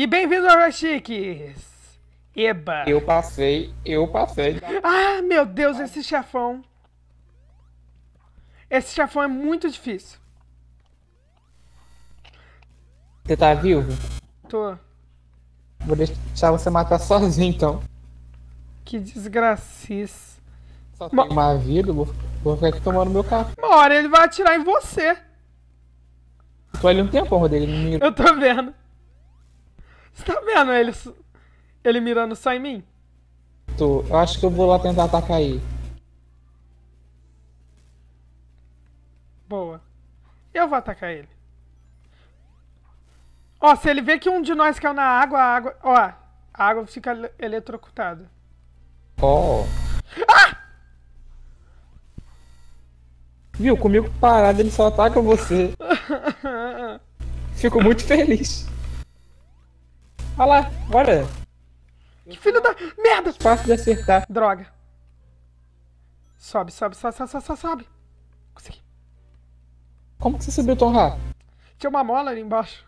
E bem-vindo ao chiques. Eba! Eu passei, eu passei. Ah, meu Deus, esse chafão. Esse chafão é muito difícil. Você tá vivo? Tô. Vou deixar você matar sozinho, então. Que desgracice. Só tem uma vida, vou, vou ficar aqui tomando meu café. Uma hora ele vai atirar em você. Tô ali um tempão, Rodrigo. Eu tô vendo. Você tá vendo ele, ele mirando só em mim? Tô. Eu acho que eu vou lá tentar atacar ele. Boa. Eu vou atacar ele. Ó, se ele vê que um de nós caiu na água, a água. Ó, a água fica eletrocutada. Ó. Oh. Ah! Viu, comigo parado ele só ataca você. Fico muito feliz. Olha lá, agora. Que filho da. Merda! Fácil de acertar. Droga. Sobe, sobe, sobe, sobe, sobe, sobe. Consegui. Como que você subiu tão rápido? Tinha uma mola ali embaixo.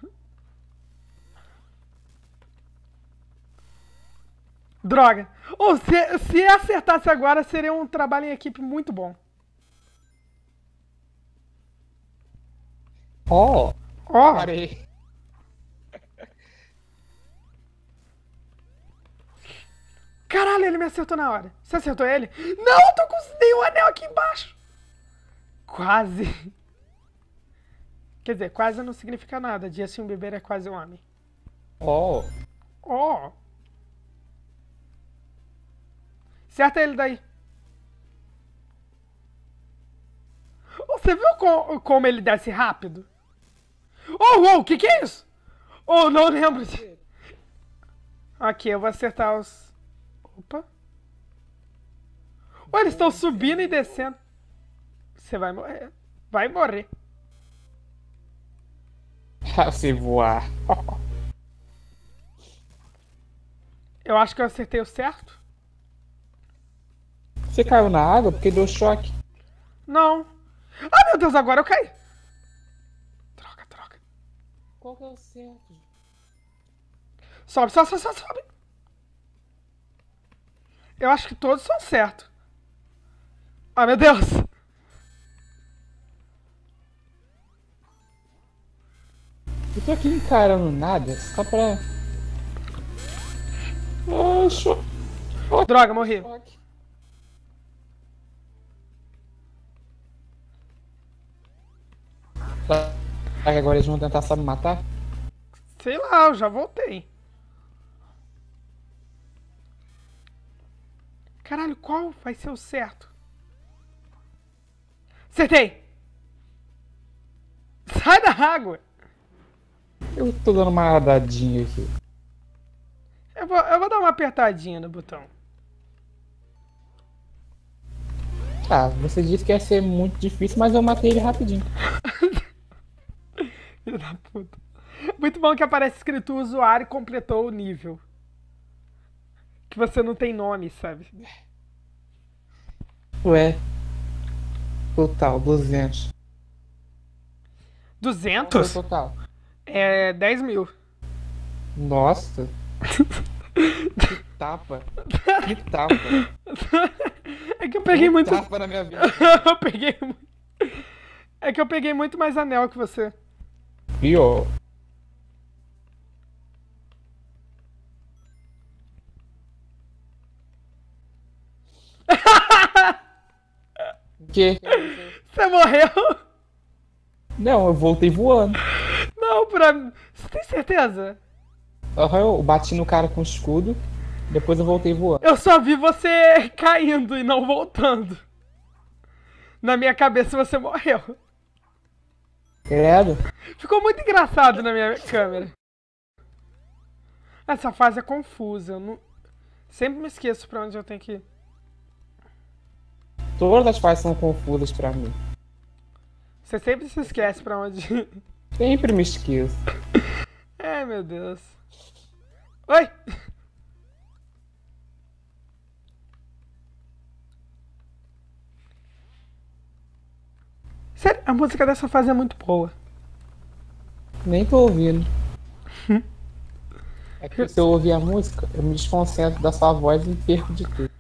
Droga. Ou oh, se, se acertasse agora, seria um trabalho em equipe muito bom. Ó. Oh. Ó. Oh. Parei. Caralho, ele me acertou na hora. Você acertou ele? Não, tô com nenhum anel aqui embaixo. Quase. Quer dizer, quase não significa nada. Justin beber é quase um homem. Oh. Oh. Certa ele daí. Você viu com, como ele desce rápido? Oh, oh, o que que é isso? Oh, não lembro. De... Ok, eu vou acertar os... Opa. Ué, eles estão subindo e descendo. Você vai morrer. Vai morrer. Se voar. eu acho que eu acertei o certo. Você caiu na água porque deu choque. Não. Ah, meu Deus, agora eu caí. Troca, troca. Qual que é o certo? Sobe, sobe, sobe, sobe. Eu acho que todos são certos. Ah, meu Deus! Eu tô aqui encarando nada, só pra. Ah, Droga, morri. Será que agora eles vão tentar me matar? Sei lá, eu já voltei. Caralho, qual vai ser o certo? Acertei! Sai da água! Eu tô dando uma radadinha aqui. Eu vou, eu vou dar uma apertadinha no botão. Tá, você disse que ia ser muito difícil, mas eu matei ele rapidinho. Filho da puta. Muito bom que aparece escrito o usuário completou o nível que você não tem nome, sabe? Ué. Total, 200. 200? Total. É 10 mil. Nossa. que tapa. Que tapa. É que eu peguei que muito. Tapa na minha vida. eu peguei muito. É que eu peguei muito mais anel que você. Pior. quê? Você morreu? Não, eu voltei voando. Não, pra. Você tem certeza? Aham, eu bati no cara com o escudo, depois eu voltei voando. Eu só vi você caindo e não voltando. Na minha cabeça você morreu. Credo. Ficou muito engraçado na minha câmera. Essa fase é confusa, eu não. Sempre me esqueço pra onde eu tenho que ir. Todas as fases são confusas para mim. Você sempre se esquece pra onde. Sempre me esqueço. é, meu Deus. Oi! Sério, a música dessa fase é muito boa. Nem tô ouvindo. é que se eu ouvir a música, eu me desconcentro da sua voz e perco de tudo.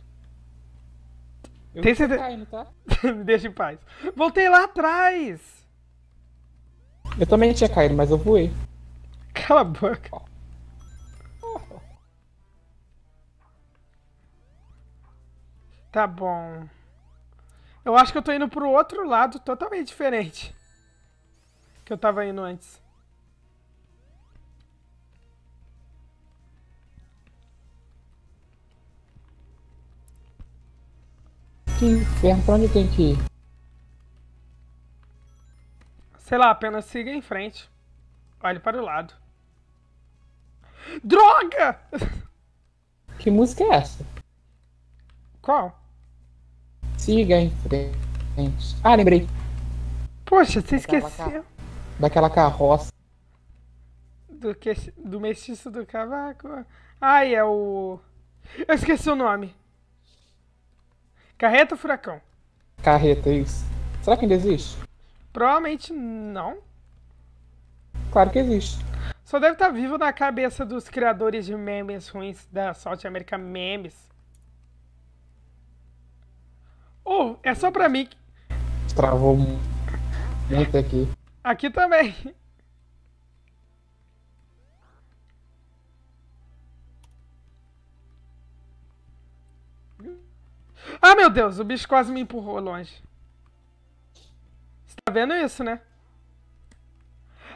Eu Tem certeza? caindo, tá? Me deixa em paz. Voltei lá atrás! Eu também tinha caído, mas eu voei. Cala a boca. Tá bom. Eu acho que eu tô indo pro outro lado totalmente diferente que eu tava indo antes. que inferno, pra onde tem que ir? Sei lá, apenas siga em frente. Olhe para o lado. Droga! Que música é essa? Qual? Siga em frente. Ah, lembrei. Poxa, você daquela esqueceu. Ca... Daquela carroça. Do, que... do mestiço do cavaco. Ai, é o. Eu esqueci o nome. Carreta ou furacão? Carreta, é isso. Será que ainda existe? Provavelmente não. Claro que existe. Só deve estar tá vivo na cabeça dos criadores de memes ruins da South America Memes. Ou, oh, é só pra mim. Travou muito aqui. Aqui também. Ah, meu Deus, o bicho quase me empurrou longe. Você tá vendo isso, né?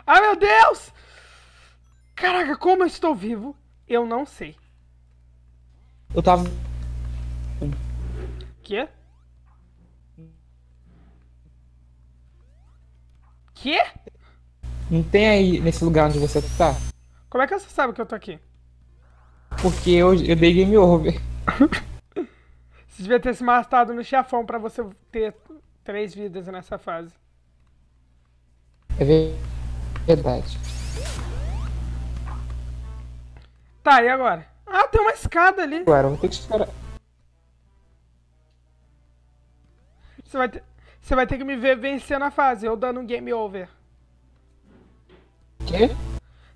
Ah, meu Deus! Caraca, como eu estou vivo, eu não sei. Eu tava. Quê? Quê? Não tem aí nesse lugar onde você tá? Como é que você sabe que eu tô aqui? Porque eu, eu dei game over. Você devia ter se matado no chefão pra você ter três vidas nessa fase. É verdade. Tá, e agora? Ah, tem uma escada ali. Agora, vou ter que esperar. Você vai ter, você vai ter que me ver vencendo a fase, ou dando um game over. Quê?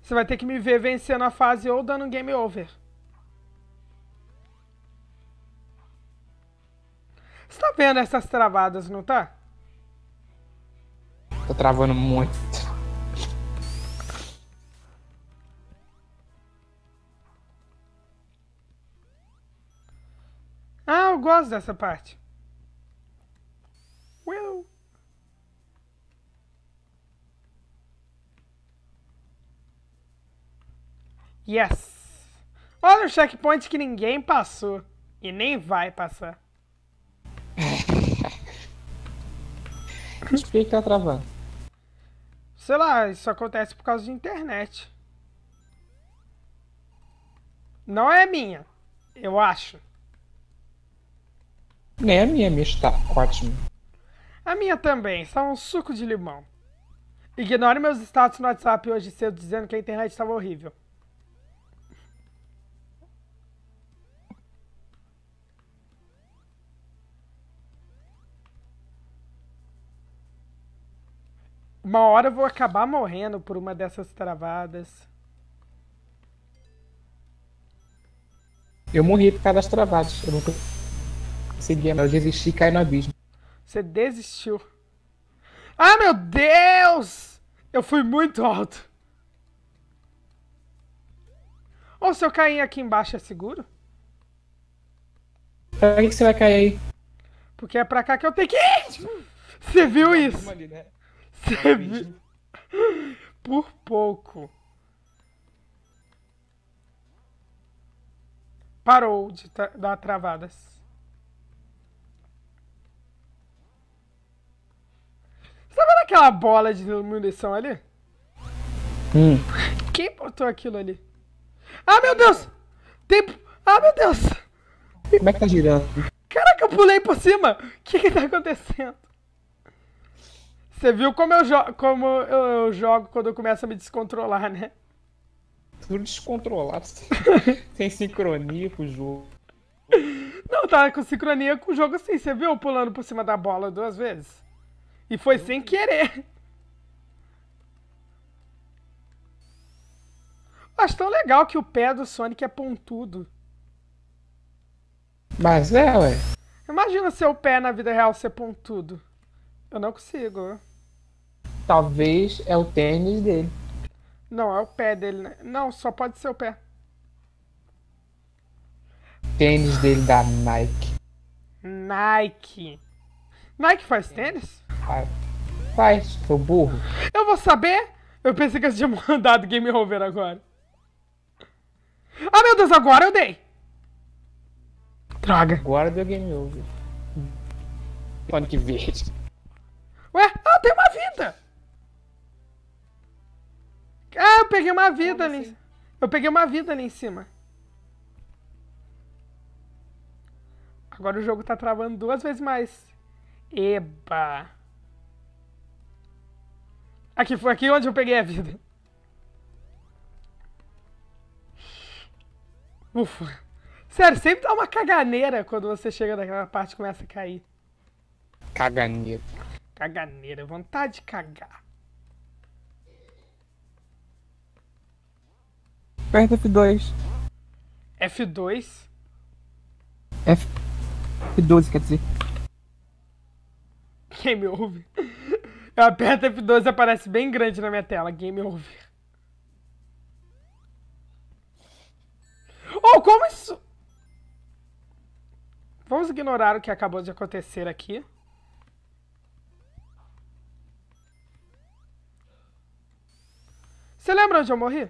Você vai ter que me ver vencendo a fase ou dando um game over. Você tá vendo essas travadas, não tá? Estou travando muito. Ah, eu gosto dessa parte. Will. Yes. Olha o checkpoint que ninguém passou e nem vai passar. Por que, que tá travando? Sei lá, isso acontece por causa de internet. Não é minha, eu acho. Nem a minha, a minha está ótima. A minha também, só um suco de limão. Ignore meus status no WhatsApp hoje cedo dizendo que a internet estava horrível. Uma hora eu vou acabar morrendo por uma dessas travadas. Eu morri por causa das travadas. Eu nunca conseguia, mas eu desisti e caí no abismo. Você desistiu. Ah, meu Deus! Eu fui muito alto. Ou se eu cair aqui embaixo é seguro? Pra que, que você vai cair aí? Porque é pra cá que eu tenho que ir! Você viu isso? Ali, né? Você viu? Por pouco. Parou de tra dar travadas. Você tá vendo aquela bola de munição ali? Hum. Quem botou aquilo ali? Ah, meu Deus! Tem... Ah, meu Deus! Como é que tá girando? Caraca, eu pulei por cima! O que que tá acontecendo? Você viu como, eu, como eu, jogo quando eu começo a me descontrolar, né? Tudo descontrolado, sem sincronia com o jogo. Não, tá com sincronia com o jogo assim. Você viu eu pulando por cima da bola duas vezes? E foi eu... sem querer. Acho tão legal que o pé do Sonic é pontudo. Mas é, ué. Imagina seu pé na vida real ser pontudo. Eu não consigo. Talvez é o tênis dele. Não, é o pé dele, né? Não, só pode ser o pé. Tênis dele da Nike. Nike. Nike faz tênis? Faz. Faz, seu burro. Eu vou saber? Eu pensei que você tinha mandado Game Over agora. Ah, meu Deus, agora eu dei. Droga. Agora deu Game Over. que verde. Ah, eu peguei uma vida ali. Assim? Eu peguei uma vida ali em cima. Agora o jogo tá travando duas vezes mais. Eba! Aqui, foi aqui onde eu peguei a vida. Ufa. Sério, sempre dá uma caganeira quando você chega naquela parte e começa a cair. Caganeira. Caganeira, vontade de cagar. Aperta F2. F2? F... F12, quer dizer. Game over. Eu aperto F12 e aparece bem grande na minha tela. Game over. Oh, como isso... Vamos ignorar o que acabou de acontecer aqui. Você lembra onde eu morri?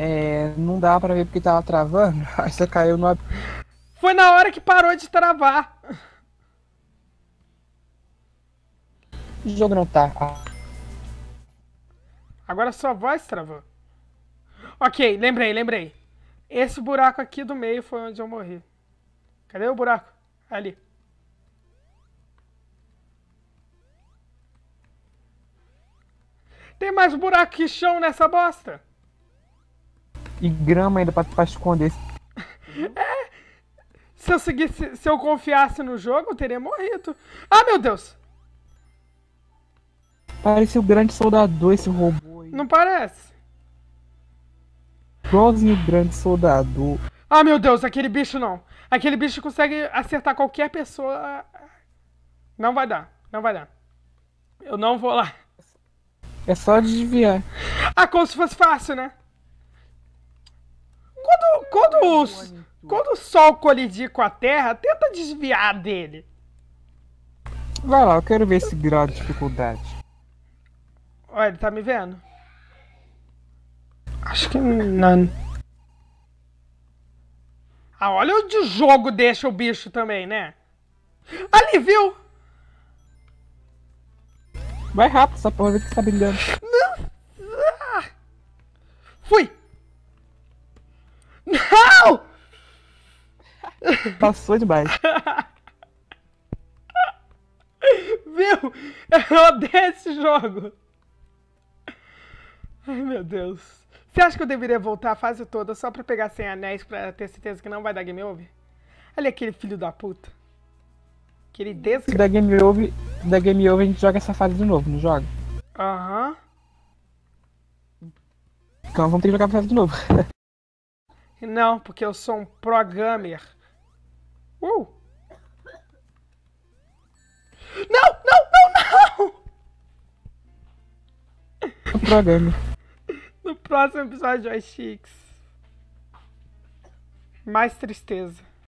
É, não dá pra ver porque tava travando. Aí você caiu no. Foi na hora que parou de travar. O jogo não tá. Agora sua voz travou. Ok, lembrei, lembrei. Esse buraco aqui do meio foi onde eu morri. Cadê o buraco? Ali. Tem mais buraco que chão nessa bosta? e grama ainda pra, pra esconder. É. Se eu seguisse, se eu confiasse no jogo, eu teria morrido. Ah, meu Deus! Parece o grande soldador esse robô aí. Não parece? Igualzinho o grande soldador. Ah, meu Deus, aquele bicho não. Aquele bicho consegue acertar qualquer pessoa. Não vai dar, não vai dar. Eu não vou lá. É só desviar. Ah, como se fosse fácil, né? Quando, quando, o quando o Sol colidir com a Terra, tenta desviar dele. Vai lá, eu quero ver esse grau de dificuldade. Olha, ele tá me vendo? Acho que não. Ah, olha onde o jogo deixa o bicho também, né? Ali, viu? Vai rápido só essa ver que tá brilhando. Não. Ah. Fui! Não! Passou demais. Viu? Eu odeio esse jogo. Ai, meu Deus. Você acha que eu deveria voltar a fase toda só pra pegar sem anéis pra ter certeza que não vai dar game over? Olha aquele filho da puta. Aquele desgraçado. Da game over, da game over a gente joga essa fase de novo, não joga? Aham. Uhum. Então vamos ter que jogar a fase de novo. Não, porque eu sou um pro gamer. Uh! Não, não, não, não! O gamer. No próximo episódio de Joysticks. Mais tristeza.